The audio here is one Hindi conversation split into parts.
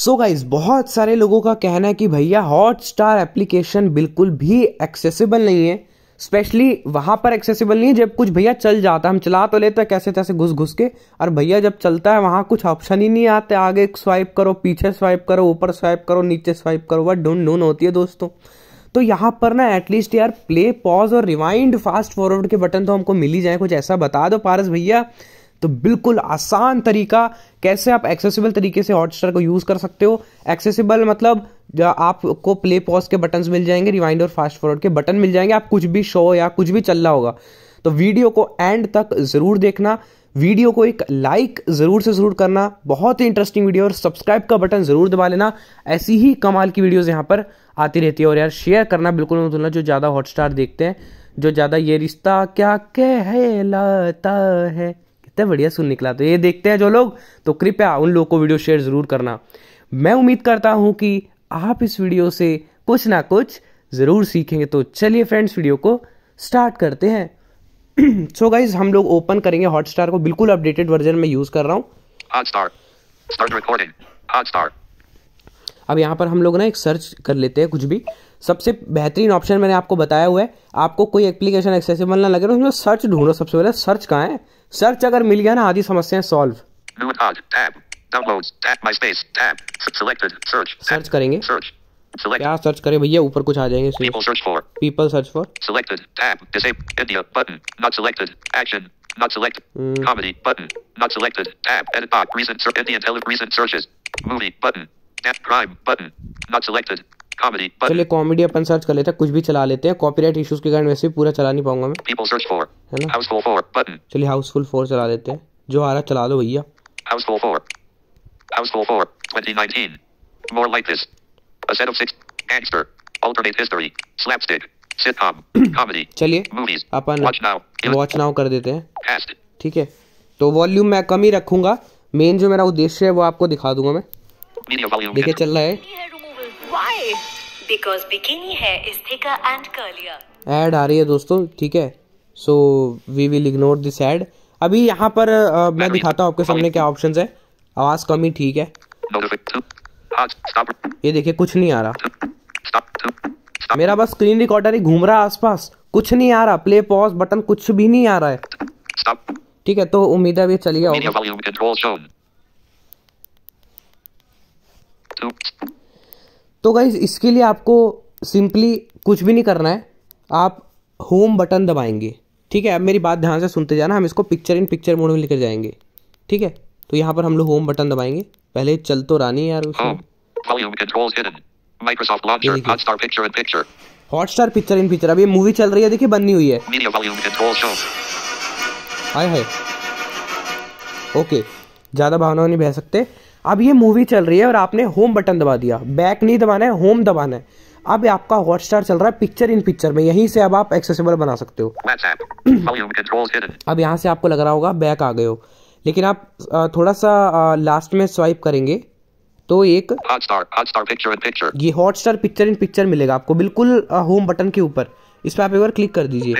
सो so गाइज बहुत सारे लोगों का कहना है कि भैया हॉट स्टार एप्लीकेशन बिल्कुल भी एक्सेसिबल नहीं है स्पेशली वहाँ पर एक्सेसिबल नहीं है जब कुछ भैया चल जाता है हम चला तो लेते हैं कैसे तैसे घुस घुस के और भैया जब चलता है वहाँ कुछ ऑप्शन ही नहीं आते आगे स्वाइप करो पीछे स्वाइप करो ऊपर स्वाइप करो नीचे स्वाइप करो वह ढूंढ ढूंढ होती है दोस्तों तो यहाँ पर ना एटलीस्ट यार प्ले पॉज और रिवाइंड फास्ट फॉरवर्ड के बटन तो हमको मिल ही जाए कुछ ऐसा बता दो पारस भैया तो बिल्कुल आसान तरीका कैसे आप एक्सेसिबल तरीके से हॉटस्टार को यूज़ कर सकते हो एक्सेसिबल मतलब आपको प्ले पॉज के बटन्स मिल जाएंगे रिवाइंड और फास्ट फॉरवर्ड के बटन मिल जाएंगे आप कुछ भी शो या कुछ भी चल रहा होगा तो वीडियो को एंड तक ज़रूर देखना वीडियो को एक लाइक ज़रूर से ज़रूर करना बहुत ही इंटरेस्टिंग वीडियो और सब्सक्राइब का बटन ज़रूर दबा लेना ऐसी ही कमाल की वीडियोज़ यहाँ पर आती रहती है और यार शेयर करना बिल्कुल मत भूलना जो ज़्यादा हॉटस्टार देखते हैं जो ज़्यादा ये रिश्ता क्या कहलाता है इतना बढ़िया सुन निकला तो ये देखते हैं जो लोग तो कृपया उन लोग को वीडियो शेयर ज़रूर करना मैं उम्मीद करता हूँ कि आप इस वीडियो से कुछ ना कुछ ज़रूर सीखेंगे तो चलिए फ्रेंड्स वीडियो को स्टार्ट करते हैं सो so हम लोग ओपन करेंगे हॉटस्टार को बिल्कुल अपडेटेड वर्जन में यूज़ कर रहा हूँ अब यहाँ पर हम लोग ना एक सर्च कर लेते हैं कुछ भी सबसे बेहतरीन ऑप्शन मैंने आपको बताया हुआ है आपको कोई एप्लीकेशन एक्सेसिबल ना लगे उसमें सर्च ढूंढो सबसे पहले सर्च कहाँ है सर्च अगर मिल गया ना आधी समस्याएं सॉल्व सर्च करेंगे Select. क्या सर्च करें भैया ऊपर कुछ आ जाएंगे people search for selected tab disable India button not selected action comedy चलिए कॉमेडी अपन सर्च कर लेते हैं कुछ भी चला लेते हैं कॉपीराइट इश्यूज के कारण वैसे भी पूरा चला नहीं पाऊंगा मैं people search for है ना houseful four button चलिए हाउसफुल फोर चला लेते हैं जो आ रहा चला दो भैया houseful four houseful four 2019 more like this a set of six gangster alternate history slapstick sitcom comedy चलिए अपन watch now watch now कर देते हैं ठीक है तो वॉल्यूम मैं कम ही रखूंगा मेन जो मेरा उद्देश्य है वो आपको दिखा दूंगा मैं देखिए चल रहा है बिकॉज बिकिनी है is thicker and curlier. Ad आ रही है दोस्तों ठीक है so we will ignore this ad अभी यहाँ पर आ, मैं दिखाता हूँ आपके सामने क्या ऑप्शंस है आवाज कम ही ठीक है ये देखिए कुछ नहीं आ रहा मेरा बस स्क्रीन रिकॉर्डर ही घूम रहा है आसपास कुछ नहीं आ रहा प्ले पॉज बटन कुछ भी नहीं आ रहा है ठीक है तो उम्मीद है चलिए तो गाइज इसके लिए आपको सिंपली कुछ भी नहीं करना है आप होम बटन दबाएंगे ठीक है अब मेरी बात ध्यान से सुनते जाना हम इसको पिक्चर इन पिक्चर मोड में लेकर जाएंगे ठीक है तो यहाँ पर हम लोग होम बटन दबाएंगे पहले चल तो रानी यार हॉटस्टार पिक्चर इन पिक्चर अभी मूवी चल रही है देखिए बननी हुई है हाय हाय ओके ज़्यादा भावना नहीं बह सकते अब ये मूवी चल रही है और आपने होम बटन दबा दिया बैक नहीं दबाना है होम दबाना है अब आपका हॉटस्टार चल रहा है पिक्चर इन पिक्चर में यहीं से अब आप एक्सेसिबल बना सकते हो oh, अब यहाँ से आपको लग रहा होगा बैक आ गए हो लेकिन आप थोड़ा सा लास्ट में स्वाइप करेंगे तो एक Hotstar Hotstar picture in picture ये हॉटस्टार पिक्चर इन पिक्चर मिलेगा आपको बिल्कुल होम बटन के ऊपर इस पर आप एक बार क्लिक कर दीजिए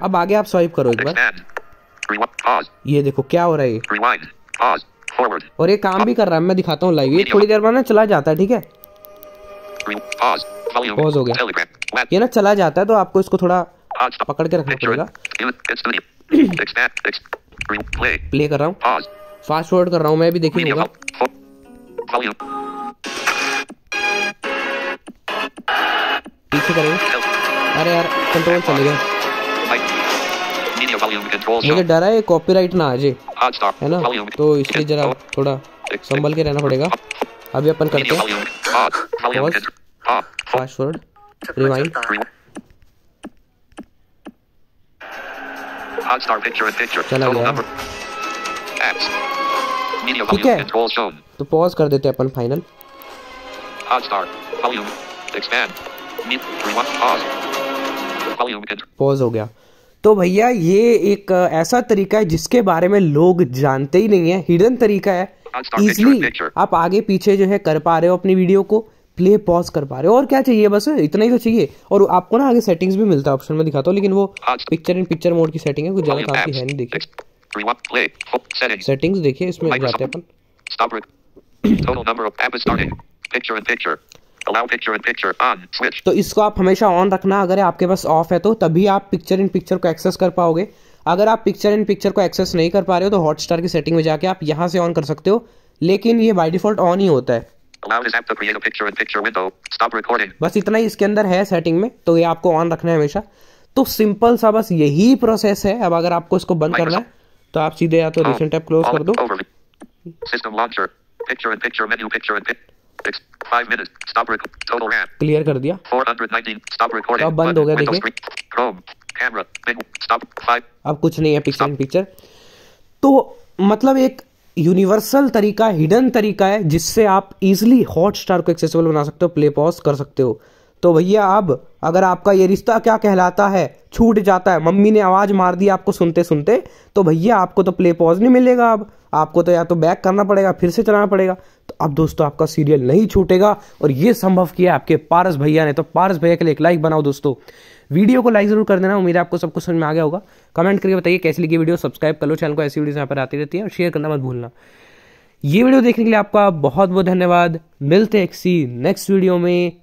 अब आगे आप स्वाइप करो एक बार ये देखो क्या हो रहा है और ये काम भी कर रहा है मैं दिखाता हूँ लाइव ये थोड़ी देर बाद ना चला जाता है ठीक है पॉज हो गया ये ना चला जाता है तो आपको इसको थोड़ा पकड़ के रखना पड़ेगा प्ले कर रहा हूँ फास्ट फॉरवर्ड कर रहा हूँ मैं भी देखी देखिए पीछे करेंगे अरे यार कंट्रोल चले गए मुझे डर है कॉपीराइट ना आ जाए है ना तो इसलिए जरा थोड़ा संभल के रहना पड़ेगा अभी अपन करते हैं पासवर्ड रिवाइंड ah, oh. चला गया ठीक है तो पॉज कर देते हैं अपन फाइनल पॉज हो गया तो भैया ये एक ऐसा तरीका है जिसके बारे में लोग जानते ही नहीं है हिडन तरीका है इजली आप आगे पीछे जो है कर पा रहे हो अपनी वीडियो को प्ले पॉज कर पा रहे हो और क्या चाहिए बस इतना ही तो चाहिए और आपको ना आगे सेटिंग्स भी मिलता है ऑप्शन में दिखाता हूँ लेकिन वो पिक्चर इन पिक्चर मोड की सेटिंग है कुछ ज्यादा काम की है नहीं देखिए सेटिंग्स देखिए इसमें जाते हैं अपन Allow Picture picture on. Switch. तो इसको आप हमेशा ऑन रखना अगर आपके पास ऑफ है तो तभी आप पिक्चर इन पिक्चर को एक्सेस कर पाओगे अगर आप पिक्चर इन पिक्चर को एक्सेस नहीं कर पा रहे हो तो हॉटस्टार की सेटिंग में जाके आप यहाँ से ऑन कर सकते हो लेकिन ये बाई डिफॉल्ट ऑन ही होता है बस इतना ही इसके अंदर है सेटिंग में तो ये आपको ऑन रखना है हमेशा तो सिंपल सा बस यही प्रोसेस है अब अगर आपको इसको बंद करना है तो आप सीधे या तो रिसेंट ऐप क्लोज कर दो क्लियर कर दिया तो अब बंद हो गया देखिए अब कुछ नहीं है पिक्चर इन पिक्चर तो मतलब एक यूनिवर्सल तरीका हिडन तरीका है जिससे आप इजिली स्टार को एक्सेसिबल बना सकते हो प्ले पॉज कर सकते हो तो भैया अब अगर आपका ये रिश्ता क्या कहलाता है छूट जाता है मम्मी ने आवाज़ मार दी आपको सुनते सुनते तो भैया आपको तो प्ले पॉज नहीं मिलेगा अब आपको तो या तो बैक करना पड़ेगा फिर से चलाना पड़ेगा तो अब दोस्तों आपका सीरियल नहीं छूटेगा और ये संभव किया आपके पारस भैया ने तो पारस भैया के लिए एक लाइक बनाओ दोस्तों वीडियो को लाइक जरूर कर देना उम्मीद है आपको सब कुछ समझ में आ गया होगा कमेंट करके बताइए कैसी लगी वीडियो सब्सक्राइब कर लो चैनल को ऐसी वीडियो यहाँ पर आती रहती है और शेयर करना मत भूलना ये वीडियो देखने के लिए आपका बहुत बहुत धन्यवाद मिलते हैं एक्सी नेक्स्ट वीडियो में